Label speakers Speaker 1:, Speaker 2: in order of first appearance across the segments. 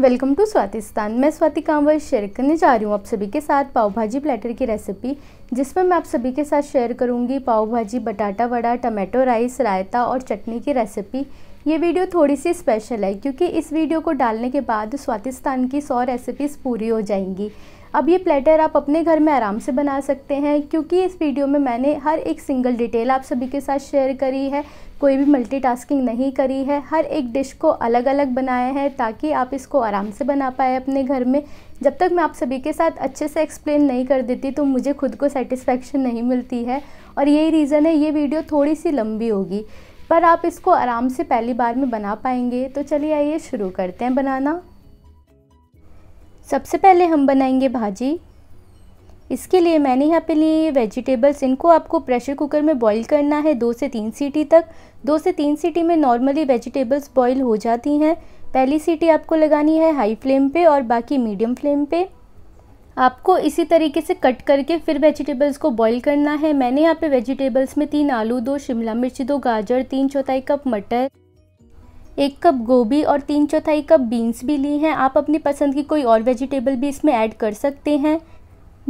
Speaker 1: welcome to स्वातिस्तान मैं Swati Kanwar share करने जा रही हूँ आप सभी के साथ पाव भाजी प्लेटर की रेसिपी जिसमें मैं आप सभी के साथ शेयर करूँगी पाव भाजी बटाटा वड़ा टमाटो राइस रायता और चटनी की रेसिपी ये वीडियो थोड़ी सी स्पेशल है क्योंकि इस वीडियो को डालने के बाद स्वातिस्तान की सौ रेसिपीज़ पूरी हो जाएंगी अब ये प्लेटर आप अपने घर में आराम से बना सकते हैं क्योंकि इस वीडियो में मैंने हर एक सिंगल डिटेल आप सभी के साथ शेयर करी है कोई भी मल्टीटास्किंग नहीं करी है हर एक डिश को अलग अलग बनाया है ताकि आप इसको आराम से बना पाए अपने घर में जब तक मैं आप सभी के साथ अच्छे से एक्सप्लेन नहीं कर देती तो मुझे खुद को सेटिस्फेक्शन नहीं मिलती है और यही रीज़न है ये वीडियो थोड़ी सी लंबी होगी पर आप इसको आराम से पहली बार में बना पाएंगे तो चलिए आइए शुरू करते हैं बनाना सबसे पहले हम बनाएंगे भाजी इसके लिए मैंने यहाँ पे लिए वेजिटेबल्स इनको आपको प्रेशर कुकर में बॉईल करना है दो से तीन सीटी तक दो से तीन सीटी में नॉर्मली वेजिटेबल्स बॉईल हो जाती हैं पहली सीटी आपको लगानी है हाई फ्लेम पे और बाकी मीडियम फ्लेम पे आपको इसी तरीके से कट करके फिर वेजिटेबल्स को बॉईल करना है मैंने यहाँ पे वेजिटेबल्स में तीन आलू दो शिमला मिर्च दो गाजर तीन चौथाई कप मटर एक कप गोभी और तीन चौथाई कप बीन्स भी ली हैं आप अपनी पसंद की कोई और वेजिटेबल भी इसमें ऐड कर सकते हैं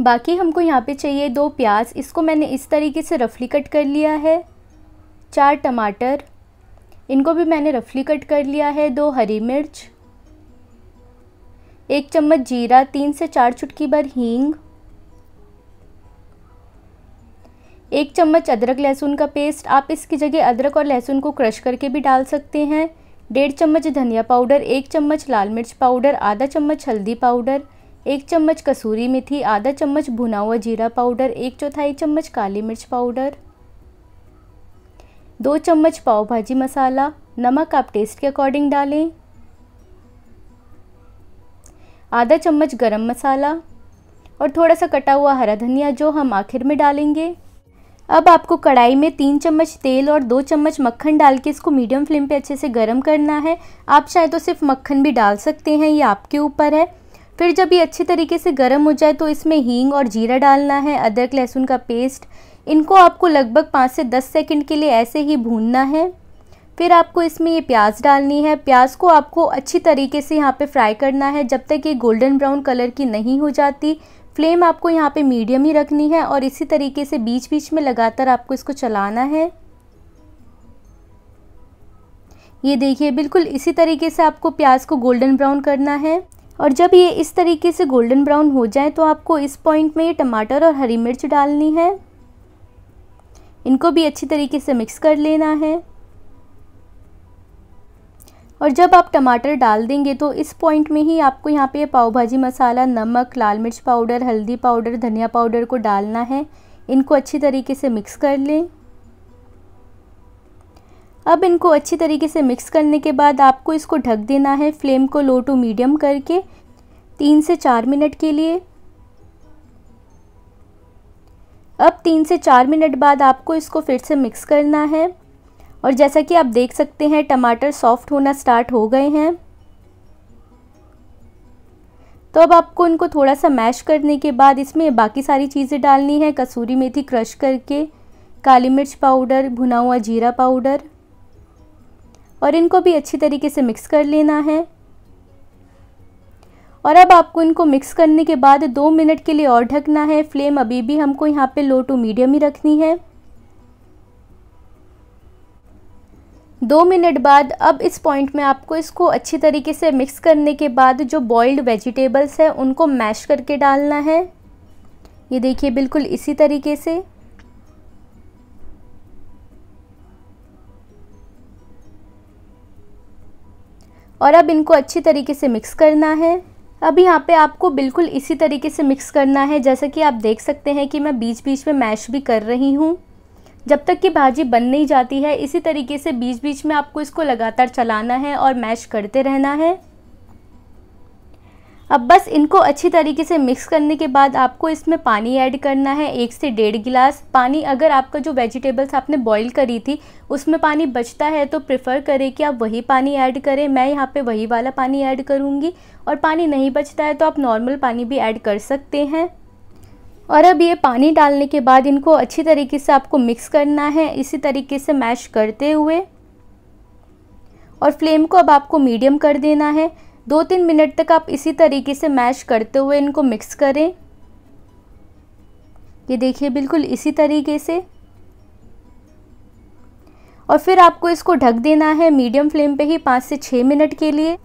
Speaker 1: बाकी हमको यहाँ पे चाहिए दो प्याज इसको मैंने इस तरीके से रफली कट कर लिया है चार टमाटर इनको भी मैंने रफली कट कर लिया है दो हरी मिर्च एक चम्मच जीरा तीन से चार चुटकी भर हींग एक चम्मच अदरक लहसुन का पेस्ट आप इसकी जगह अदरक और लहसुन को क्रश करके भी डाल सकते हैं डेढ़ चम्मच धनिया पाउडर एक चम्मच लाल मिर्च पाउडर आधा चम्मच हल्दी पाउडर एक चम्मच कसूरी मेथी आधा चम्मच भुना हुआ जीरा पाउडर एक चौथाई चम्मच काली मिर्च पाउडर दो चम्मच पाव भाजी मसाला नमक आप टेस्ट के अकॉर्डिंग डालें आधा चम्मच गरम मसाला और थोड़ा सा कटा हुआ हरा धनिया जो हम आखिर में डालेंगे अब आपको कढ़ाई में तीन चम्मच तेल और दो चम्मच मक्खन डाल के इसको मीडियम फ्लेम पे अच्छे से गर्म करना है आप चाहे तो सिर्फ मक्खन भी डाल सकते हैं ये आपके ऊपर है फिर जब ये अच्छे तरीके से गर्म हो जाए तो इसमें हींग और जीरा डालना है अदरक लहसुन का पेस्ट इनको आपको लगभग पाँच से दस सेकेंड के लिए ऐसे ही भूनना है फिर आपको इसमें ये प्याज डालनी है प्याज को आपको अच्छी तरीके से यहाँ पे फ्राई करना है जब तक ये गोल्डन ब्राउन कलर की नहीं हो जाती फ्लेम आपको यहाँ पे मीडियम ही रखनी है और इसी तरीके से बीच बीच में लगातार आपको इसको चलाना है ये देखिए बिल्कुल इसी तरीके से आपको प्याज को गोल्डन ब्राउन करना है और जब ये इस तरीके से गोल्डन ब्राउन हो जाए तो आपको इस पॉइंट में ये टमाटर और हरी मिर्च डालनी है इनको भी अच्छी तरीके से मिक्स कर लेना है और जब आप टमाटर डाल देंगे तो इस पॉइंट में ही आपको यहाँ पे पाव भाजी मसाला नमक लाल मिर्च पाउडर हल्दी पाउडर धनिया पाउडर को डालना है इनको अच्छी तरीके से मिक्स कर लें अब इनको अच्छी तरीके से मिक्स करने के बाद आपको इसको ढक देना है फ्लेम को लो टू मीडियम करके तीन से चार मिनट के लिए अब तीन से चार मिनट बाद आपको इसको फिर से मिक्स करना है और जैसा कि आप देख सकते हैं टमाटर सॉफ्ट होना स्टार्ट हो गए हैं तो अब आपको इनको थोड़ा सा मैश करने के बाद इसमें बाकी सारी चीज़ें डालनी है कसूरी मेथी क्रश करके काली मिर्च पाउडर भुना हुआ जीरा पाउडर और इनको भी अच्छी तरीके से मिक्स कर लेना है और अब आपको इनको मिक्स करने के बाद दो मिनट के लिए और ढकना है फ्लेम अभी भी हमको यहाँ पे लो टू मीडियम ही रखनी है दो मिनट बाद अब इस पॉइंट में आपको इसको अच्छी तरीके से मिक्स करने के बाद जो बॉइल्ड वेजिटेबल्स हैं उनको मैश करके डालना है ये देखिए बिल्कुल इसी तरीके से और अब इनको अच्छी तरीके से मिक्स करना है अब यहाँ पे आपको बिल्कुल इसी तरीके से मिक्स करना है जैसा कि आप देख सकते हैं कि मैं बीच बीच में मैश भी कर रही हूँ जब तक कि भाजी बन नहीं जाती है इसी तरीके से बीच बीच में आपको इसको लगातार चलाना है और मैश करते रहना है अब बस इनको अच्छी तरीके से मिक्स करने के बाद आपको इसमें पानी ऐड करना है एक से डेढ़ गिलास पानी अगर आपका जो वेजिटेबल्स आपने बॉईल करी थी उसमें पानी बचता है तो प्रेफर करें कि आप वही पानी ऐड करें मैं यहाँ पे वही वाला पानी ऐड करूँगी और पानी नहीं बचता है तो आप नॉर्मल पानी भी ऐड कर सकते हैं और अब ये पानी डालने के बाद इनको अच्छी तरीके से आपको मिक्स करना है इसी तरीके से मैश करते हुए और फ्लेम को अब आपको मीडियम कर देना है दो तीन मिनट तक आप इसी तरीके से मैश करते हुए इनको मिक्स करें ये देखिए बिल्कुल इसी तरीके से और फिर आपको इसको ढक देना है मीडियम फ्लेम पे ही पाँच से छः मिनट के लिए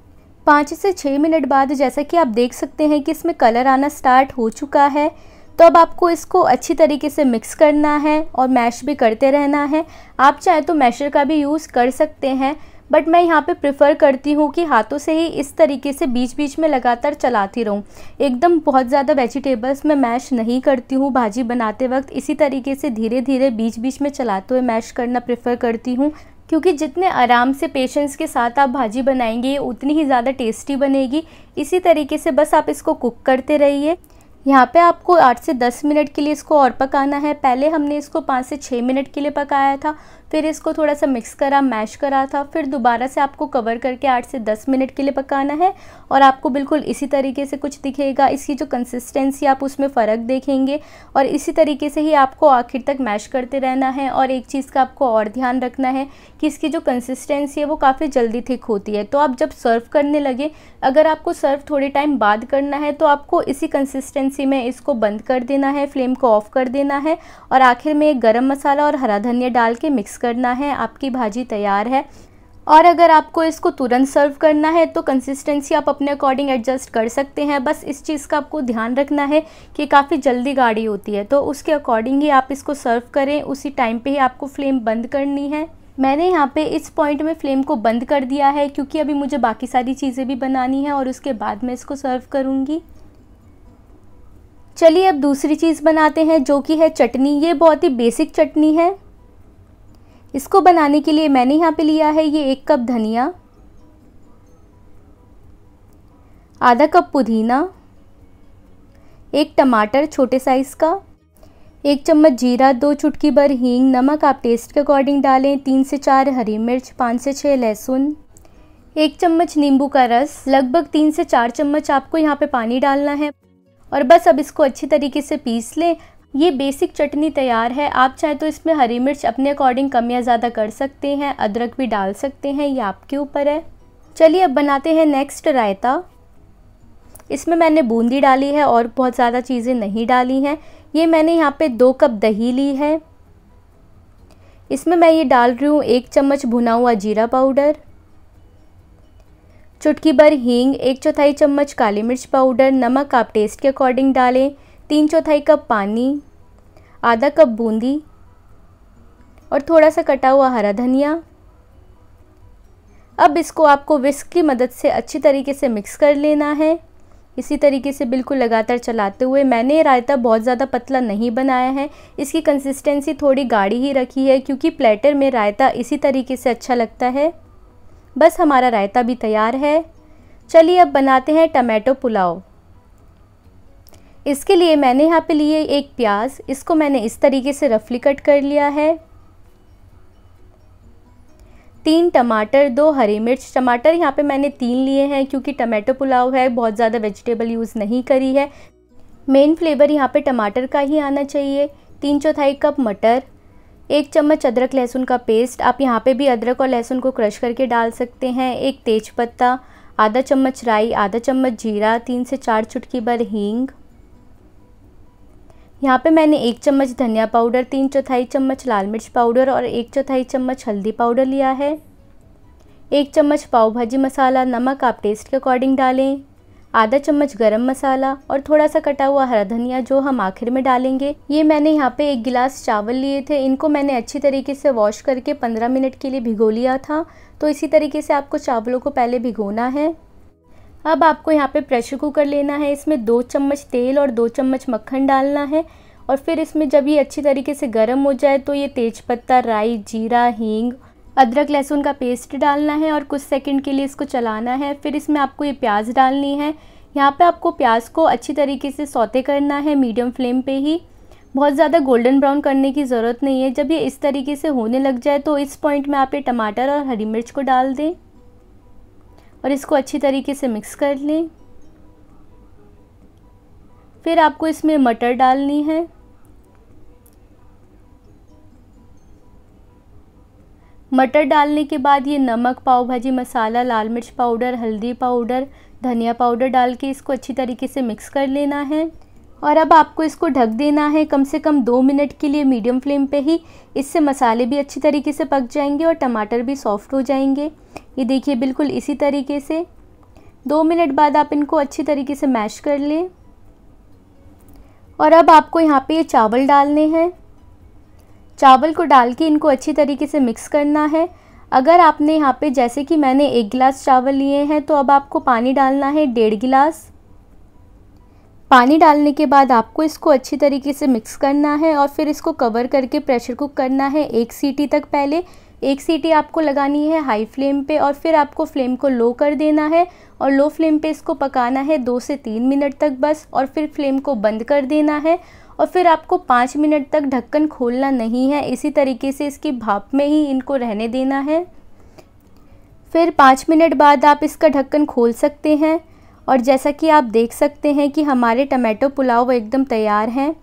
Speaker 1: पाँच से छः मिनट बाद जैसा कि आप देख सकते हैं कि इसमें कलर आना स्टार्ट हो चुका है तो अब आपको इसको अच्छी तरीके से मिक्स करना है और मैश भी करते रहना है आप चाहे तो मैशर का भी यूज़ कर सकते हैं बट मैं यहाँ पे प्रेफर करती हूँ कि हाथों से ही इस तरीके से बीच बीच में लगातार चलाती रहूँ एकदम बहुत ज़्यादा वेजिटेबल्स में मैश नहीं करती हूँ भाजी बनाते वक्त इसी तरीके से धीरे धीरे बीच बीच में चलाते हुए मैश करना प्रेफर करती हूँ क्योंकि जितने आराम से पेशेंस के साथ आप भाजी बनाएंगे उतनी ही ज़्यादा टेस्टी बनेगी इसी तरीके से बस आप इसको कुक करते रहिए यहाँ पे आपको आठ से दस मिनट के लिए इसको और पकाना है पहले हमने इसको पाँच से छः मिनट के लिए पकाया था फिर इसको थोड़ा सा मिक्स करा मैश करा था फिर दोबारा से आपको कवर करके आठ से दस मिनट के लिए पकाना है और आपको बिल्कुल इसी तरीके से कुछ दिखेगा इसकी जो कंसिस्टेंसी आप उसमें फ़र्क देखेंगे और इसी तरीके से ही आपको आखिर तक मैश करते रहना है और एक चीज़ का आपको और ध्यान रखना है कि इसकी जो कंसिस्टेंसी है वो काफ़ी जल्दी थिक होती है तो आप जब सर्व करने लगे अगर आपको सर्व थोड़े टाइम बाद करना है तो आपको इसी कंसिस्टेंसी सी में इसको बंद कर देना है फ्लेम को ऑफ कर देना है और आखिर में गरम मसाला और हरा धनिया डाल के मिक्स करना है आपकी भाजी तैयार है और अगर आपको इसको तुरंत सर्व करना है तो कंसिस्टेंसी आप अपने अकॉर्डिंग एडजस्ट कर सकते हैं बस इस चीज़ का आपको ध्यान रखना है कि काफ़ी जल्दी गाढ़ी होती है तो उसके अकॉर्डिंग ही आप इसको सर्व करें उसी टाइम पे ही आपको फ्लेम बंद करनी है मैंने यहाँ पे इस पॉइंट में फ्लेम को बंद कर दिया है क्योंकि अभी मुझे बाकी सारी चीज़ें भी बनानी है और उसके बाद मैं इसको सर्व करूँगी चलिए अब दूसरी चीज़ बनाते हैं जो कि है चटनी ये बहुत ही बेसिक चटनी है इसको बनाने के लिए मैंने यहाँ पे लिया है ये एक कप धनिया आधा कप पुदीना एक टमाटर छोटे साइज़ का एक चम्मच जीरा दो चुटकी भर हींग नमक आप टेस्ट के अकॉर्डिंग डालें तीन से चार हरी मिर्च पाँच से छः लहसुन एक चम्मच नींबू का रस लगभग तीन से चार चम्मच आपको यहाँ पे पानी डालना है और बस अब इसको अच्छी तरीके से पीस लें ये बेसिक चटनी तैयार है आप चाहे तो इसमें हरी मिर्च अपने अकॉर्डिंग कम या ज़्यादा कर सकते हैं अदरक भी डाल सकते हैं ये आपके ऊपर है चलिए अब बनाते हैं नेक्स्ट रायता इसमें मैंने बूंदी डाली है और बहुत ज़्यादा चीज़ें नहीं डाली हैं ये मैंने यहाँ पे दो कप दही ली है इसमें मैं ये डाल रही हूँ एक चम्मच भुना हुआ जीरा पाउडर चुटकी भर हींग एक चौथाई चम्मच काली मिर्च पाउडर नमक आप टेस्ट के अकॉर्डिंग डालें तीन चौथाई कप पानी आधा कप बूंदी और थोड़ा सा कटा हुआ हरा धनिया अब इसको आपको विस्क की मदद से अच्छी तरीके से मिक्स कर लेना है इसी तरीके से बिल्कुल लगातार चलाते हुए मैंने रायता बहुत ज़्यादा पतला नहीं बनाया है इसकी कंसिस्टेंसी थोड़ी गाढ़ी ही रखी है क्योंकि प्लेटर में रायता इसी तरीके से अच्छा लगता है बस हमारा रायता भी तैयार है चलिए अब बनाते हैं टमाटो पुलाव इसके लिए मैंने यहाँ पे लिए एक प्याज इसको मैंने इस तरीके से रफली कट कर लिया है तीन टमाटर दो हरी मिर्च टमाटर यहाँ पे मैंने तीन लिए हैं क्योंकि टमाटो पुलाव है बहुत ज़्यादा वेजिटेबल यूज़ नहीं करी है मेन फ्लेवर यहाँ पे टमाटर का ही आना चाहिए तीन चौथाई कप मटर एक चम्मच अदरक लहसुन का पेस्ट आप यहाँ पे भी अदरक और लहसुन को क्रश करके डाल सकते हैं एक तेज पत्ता आधा चम्मच राई आधा चम्मच जीरा तीन से चार चुटकी भर हींग यहाँ पे मैंने एक चम्मच धनिया पाउडर तीन चौथाई चम्मच लाल मिर्च पाउडर और एक चौथाई चम्मच हल्दी पाउडर लिया है एक चम्मच पाव भाजी मसाला नमक आप टेस्ट के अकॉर्डिंग डालें आधा चम्मच गरम मसाला और थोड़ा सा कटा हुआ हरा धनिया जो हम आखिर में डालेंगे ये मैंने यहाँ पे एक गिलास चावल लिए थे इनको मैंने अच्छी तरीके से वॉश करके पंद्रह मिनट के लिए भिगो लिया था तो इसी तरीके से आपको चावलों को पहले भिगोना है अब आपको यहाँ पे प्रेशर कुकर लेना है इसमें दो चम्मच तेल और दो चम्मच मक्खन डालना है और फिर इसमें जब ये अच्छी तरीके से गर्म हो जाए तो ये तेज़पत्ता राई जीरा हींग अदरक लहसुन का पेस्ट डालना है और कुछ सेकंड के लिए इसको चलाना है फिर इसमें आपको ये प्याज डालनी है यहाँ पे आपको प्याज को अच्छी तरीके से सौते करना है मीडियम फ्लेम पे ही बहुत ज़्यादा गोल्डन ब्राउन करने की ज़रूरत नहीं है जब ये इस तरीके से होने लग जाए तो इस पॉइंट में आप ये टमाटर और हरी मिर्च को डाल दें और इसको अच्छी तरीके से मिक्स कर लें फिर आपको इसमें मटर डालनी है मटर डालने के बाद ये नमक पाव भाजी मसाला लाल मिर्च पाउडर हल्दी पाउडर धनिया पाउडर डाल के इसको अच्छी तरीके से मिक्स कर लेना है और अब आपको इसको ढक देना है कम से कम दो मिनट के लिए मीडियम फ्लेम पे ही इससे मसाले भी अच्छी तरीके से पक जाएंगे और टमाटर भी सॉफ्ट हो जाएंगे ये देखिए बिल्कुल इसी तरीके से दो मिनट बाद आप इनको अच्छी तरीके से मैश कर लें और अब आपको यहाँ पे ये चावल डालने हैं चावल को डाल के इनको अच्छी तरीके से मिक्स करना है अगर आपने यहाँ पे जैसे कि मैंने एक गिलास चावल लिए हैं तो अब आपको पानी डालना है डेढ़ गिलास पानी डालने के बाद आपको इसको अच्छी तरीके से मिक्स करना है और फिर इसको कवर करके प्रेशर कुक करना है एक सीटी तक पहले एक सीटी आपको लगानी है हाई फ्लेम पे और फिर आपको फ्लेम को लो कर देना है और लो फ्लेम पे इसको पकाना है दो से तीन मिनट तक बस और फिर फ्लेम को बंद कर देना है और फिर आपको पाँच मिनट तक ढक्कन खोलना नहीं है इसी तरीके से इसकी भाप में ही इनको रहने देना है फिर पाँच मिनट बाद आप इसका ढक्कन खोल सकते हैं और जैसा कि आप देख सकते हैं कि हमारे टमाटो पुलाव एकदम तैयार हैं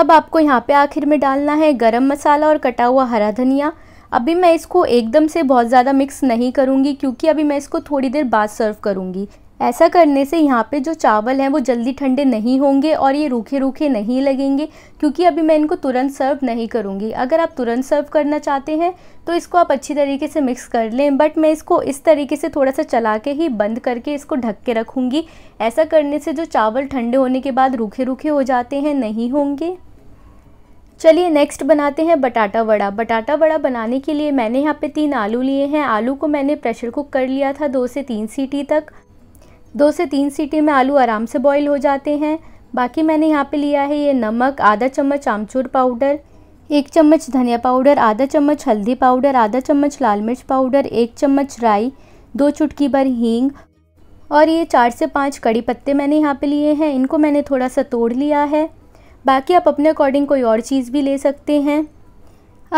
Speaker 1: अब आपको यहाँ पे आखिर में डालना है गरम मसाला और कटा हुआ हरा धनिया अभी मैं इसको एकदम से बहुत ज़्यादा मिक्स नहीं करूँगी क्योंकि अभी मैं इसको थोड़ी देर बाद सर्व करूँगी ऐसा करने से यहाँ पे जो चावल हैं वो जल्दी ठंडे नहीं होंगे और ये रूखे रूखे नहीं लगेंगे क्योंकि अभी मैं इनको तुरंत सर्व नहीं करूँगी अगर आप तुरंत सर्व करना चाहते हैं तो इसको आप अच्छी तरीके से मिक्स कर लें बट मैं इसको इस तरीके से थोड़ा सा चला के ही बंद करके इसको ढक के रखूँगी ऐसा करने से जो चावल ठंडे होने के बाद रूखे रूखे हो जाते हैं नहीं होंगे चलिए नेक्स्ट बनाते हैं बटाटा वड़ा बटाटा वड़ा बनाने के लिए मैंने यहाँ पे तीन आलू लिए हैं आलू को मैंने प्रेशर कुक कर लिया था दो से तीन सीटी तक दो से तीन सीटी में आलू आराम से बॉईल हो जाते हैं बाकी मैंने यहाँ पे लिया है ये नमक आधा चम्मच आमचूर पाउडर एक चम्मच धनिया पाउडर आधा चम्मच हल्दी पाउडर आधा चम्मच लाल मिर्च पाउडर एक चम्मच राई दो चुटकी भर हींग और ये चार से पाँच कड़ी पत्ते मैंने यहाँ पर लिए हैं इनको मैंने थोड़ा सा तोड़ लिया है बाकी आप अपने अकॉर्डिंग कोई और चीज़ भी ले सकते हैं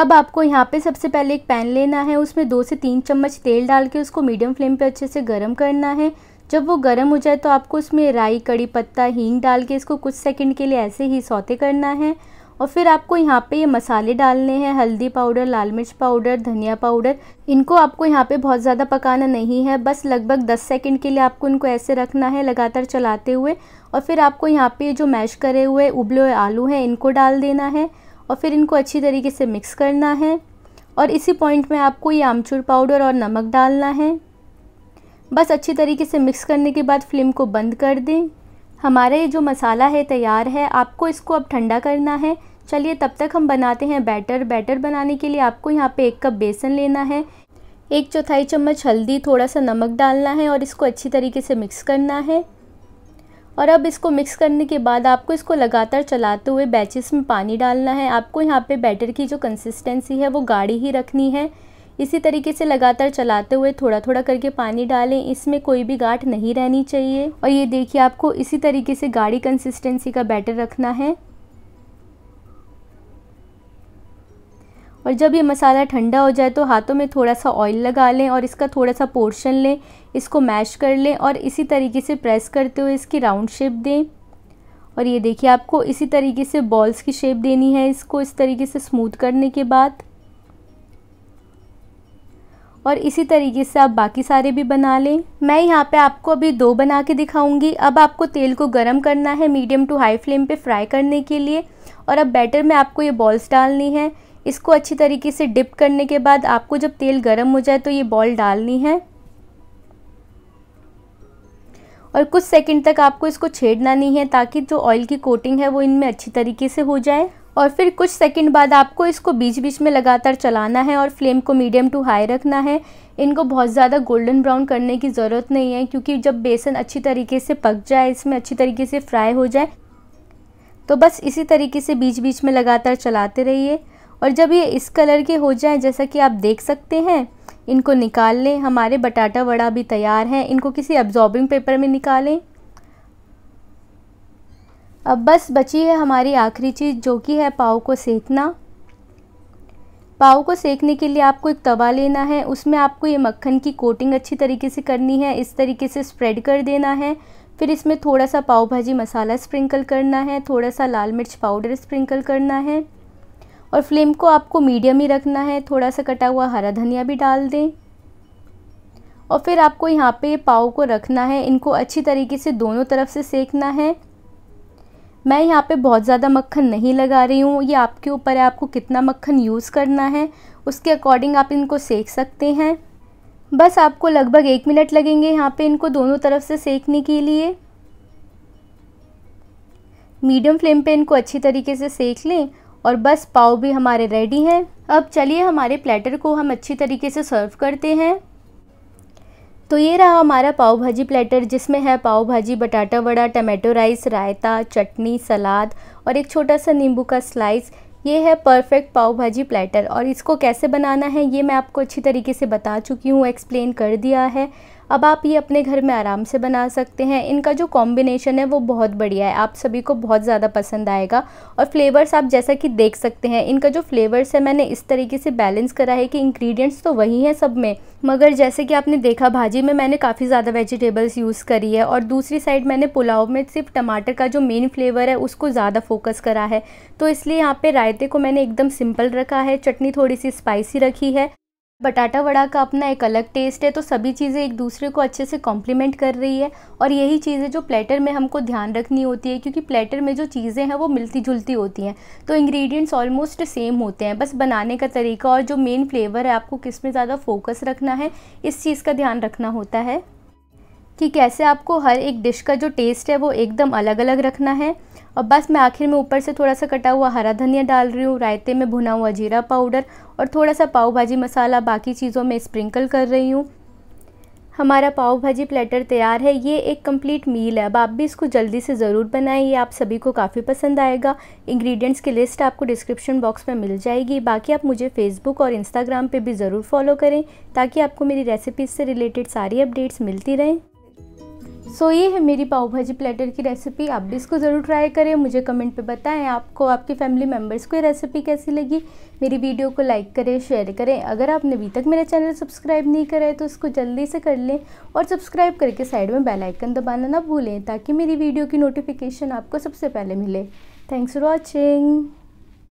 Speaker 1: अब आपको यहाँ पे सबसे पहले एक पैन लेना है उसमें दो से तीन चम्मच तेल डाल के उसको मीडियम फ्लेम पे अच्छे से गर्म करना है जब वो गर्म हो जाए तो आपको उसमें राई कड़ी पत्ता हींग डाल के इसको कुछ सेकंड के लिए ऐसे ही सौते करना है और फिर आपको यहाँ पे ये मसाले डालने हैं हल्दी पाउडर लाल मिर्च पाउडर धनिया पाउडर इनको आपको यहाँ पे बहुत ज़्यादा पकाना नहीं है बस लगभग 10 सेकंड के लिए आपको इनको ऐसे रखना है लगातार चलाते हुए और फिर आपको यहाँ पे जो मैश करे हुए उबले हुए आलू हैं इनको डाल देना है और फिर इनको अच्छी तरीके से मिक्स करना है और इसी पॉइंट में आपको ये आमचूर पाउडर और नमक डालना है बस अच्छी तरीके से मिक्स करने के बाद फ्लेम को बंद कर दें हमारा ये जो मसाला है तैयार है आपको इसको अब ठंडा करना है चलिए तब तक हम बनाते हैं बैटर बैटर बनाने के लिए आपको यहाँ पे एक कप बेसन लेना है एक चौथाई चम्मच हल्दी थोड़ा सा नमक डालना है और इसको अच्छी तरीके से मिक्स करना है और अब इसको मिक्स करने के बाद आपको इसको लगातार चलाते हुए बैचेस में पानी डालना है आपको यहाँ पे बैटर की जो कंसिस्टेंसी है वो गाढ़ी ही रखनी है इसी तरीके से लगातार चलाते हुए थोड़ा थोड़ा करके पानी डालें इसमें कोई भी गाठ नहीं रहनी चाहिए और ये देखिए आपको इसी तरीके से गाढ़ी कंसिस्टेंसी का बैटर रखना है और जब ये मसाला ठंडा हो जाए तो हाथों में थोड़ा सा ऑयल लगा लें और इसका थोड़ा सा पोर्शन लें इसको मैश कर लें और इसी तरीके से प्रेस करते हुए इसकी राउंड शेप दें और ये देखिए आपको इसी तरीके से बॉल्स की शेप देनी है इसको इस तरीके से स्मूथ करने के बाद और इसी तरीके से आप बाकी सारे भी बना लें मैं यहाँ पे आपको अभी दो बना के दिखाऊंगी अब आपको तेल को गर्म करना है मीडियम टू हाई फ्लेम पे फ्राई करने के लिए और अब बैटर में आपको ये बॉल्स डालनी है इसको अच्छी तरीके से डिप करने के बाद आपको जब तेल गर्म हो जाए तो ये बॉल डालनी है और कुछ सेकंड तक आपको इसको छेड़ना नहीं है ताकि जो ऑयल की कोटिंग है वो इनमें अच्छी तरीके से हो जाए और फिर कुछ सेकंड बाद आपको इसको बीच बीच में लगातार चलाना है और फ्लेम को मीडियम टू हाई रखना है इनको बहुत ज़्यादा गोल्डन ब्राउन करने की ज़रूरत नहीं है क्योंकि जब बेसन अच्छी तरीके से पक जाए इसमें अच्छी तरीके से फ्राई हो जाए तो बस इसी तरीके से बीच बीच में लगातार चलाते रहिए और जब ये इस कलर के हो जाए जैसा कि आप देख सकते हैं इनको निकाल लें हमारे बटाटा वड़ा भी तैयार हैं इनको किसी अब्जॉर्बिंग पेपर में निकालें अब बस बची है हमारी आखिरी चीज़ जो कि है पाव को सेकना पाव को सेकने के लिए आपको एक तवा लेना है उसमें आपको ये मक्खन की कोटिंग अच्छी तरीके से करनी है इस तरीके से स्प्रेड कर देना है फिर इसमें थोड़ा सा पाव भाजी मसाला स्प्रिंकल करना है थोड़ा सा लाल मिर्च पाउडर स्प्रिंकल करना है और फ्लेम को आपको मीडियम ही रखना है थोड़ा सा कटा हुआ हरा धनिया भी डाल दें और फिर आपको यहाँ पे पाव को रखना है इनको अच्छी तरीके से दोनों तरफ से सेकना है मैं यहाँ पे बहुत ज़्यादा मक्खन नहीं लगा रही हूँ ये आपके ऊपर है आपको कितना मक्खन यूज़ करना है उसके अकॉर्डिंग आप इनको सेक सकते हैं बस आपको लगभग एक मिनट लगेंगे यहाँ पे इनको दोनों तरफ से सेकने के लिए मीडियम फ्लेम पे इनको अच्छी तरीके से सेक लें और बस पाव भी हमारे रेडी हैं अब चलिए हमारे प्लेटर को हम अच्छी तरीके से सर्व करते हैं तो ये रहा हमारा पाव भाजी प्लेटर जिसमें है पाव भाजी बटाटा वड़ा टमाटो राइस रायता चटनी सलाद और एक छोटा सा नींबू का स्लाइस ये है परफेक्ट पाव भाजी प्लेटर और इसको कैसे बनाना है ये मैं आपको अच्छी तरीके से बता चुकी हूँ एक्सप्लेन कर दिया है अब आप ये अपने घर में आराम से बना सकते हैं इनका जो कॉम्बिनेशन है वो बहुत बढ़िया है आप सभी को बहुत ज़्यादा पसंद आएगा और फ्लेवर्स आप जैसा कि देख सकते हैं इनका जो फ्लेवर्स है मैंने इस तरीके से बैलेंस करा है कि इंग्रेडिएंट्स तो वही हैं सब में मगर जैसे कि आपने देखा भाजी में मैंने काफ़ी ज़्यादा वेजिटेबल्स यूज़ करी है और दूसरी साइड मैंने पुलाव में सिर्फ टमाटर का जो मेन फ्लेवर है उसको ज़्यादा फोकस करा है तो इसलिए यहाँ पर रायते को मैंने एकदम सिंपल रखा है चटनी थोड़ी सी स्पाइसी रखी है बटाटा वड़ा का अपना एक अलग टेस्ट है तो सभी चीज़ें एक दूसरे को अच्छे से कॉम्प्लीमेंट कर रही है और यही चीज़ें जो प्लेटर में हमको ध्यान रखनी होती है क्योंकि प्लेटर में जो चीज़ें हैं वो मिलती जुलती होती हैं तो इंग्रेडिएंट्स ऑलमोस्ट सेम होते हैं बस बनाने का तरीका और जो मेन फ्लेवर है आपको किस में ज़्यादा फोकस रखना है इस चीज़ का ध्यान रखना होता है कि कैसे आपको हर एक डिश का जो टेस्ट है वो एकदम अलग अलग रखना है और बस मैं आखिर में ऊपर से थोड़ा सा कटा हुआ हरा धनिया डाल रही हूँ रायते में भुना हुआ जीरा पाउडर और थोड़ा सा पाव भाजी मसाला बाकी चीज़ों में स्प्रिंकल कर रही हूँ हमारा पाव भाजी प्लेटर तैयार है ये एक कंप्लीट मील है अब आप भी इसको जल्दी से ज़रूर बनाएं ये आप सभी को काफ़ी पसंद आएगा इंग्रेडिएंट्स की लिस्ट आपको डिस्क्रिप्शन बॉक्स में मिल जाएगी बाकी आप मुझे फेसबुक और इंस्टाग्राम पे भी ज़रूर फॉलो करें ताकि आपको मेरी रेसिपीज से रिलेटेड सारी अपडेट्स मिलती रहें सो ये है मेरी पाव भाजी प्लेटर की रेसिपी आप भी इसको ज़रूर ट्राई करें मुझे कमेंट पे बताएं आपको आपकी फैमिली मेम्बर्स को ये रेसिपी कैसी लगी मेरी वीडियो को लाइक करें शेयर करें अगर आपने अभी तक मेरा चैनल सब्सक्राइब नहीं करा है तो इसको जल्दी से कर लें और सब्सक्राइब करके साइड में बेलाइकन दबाना ना भूलें ताकि मेरी वीडियो की नोटिफिकेशन आपको सबसे पहले मिले थैंक्स फॉर वॉचिंग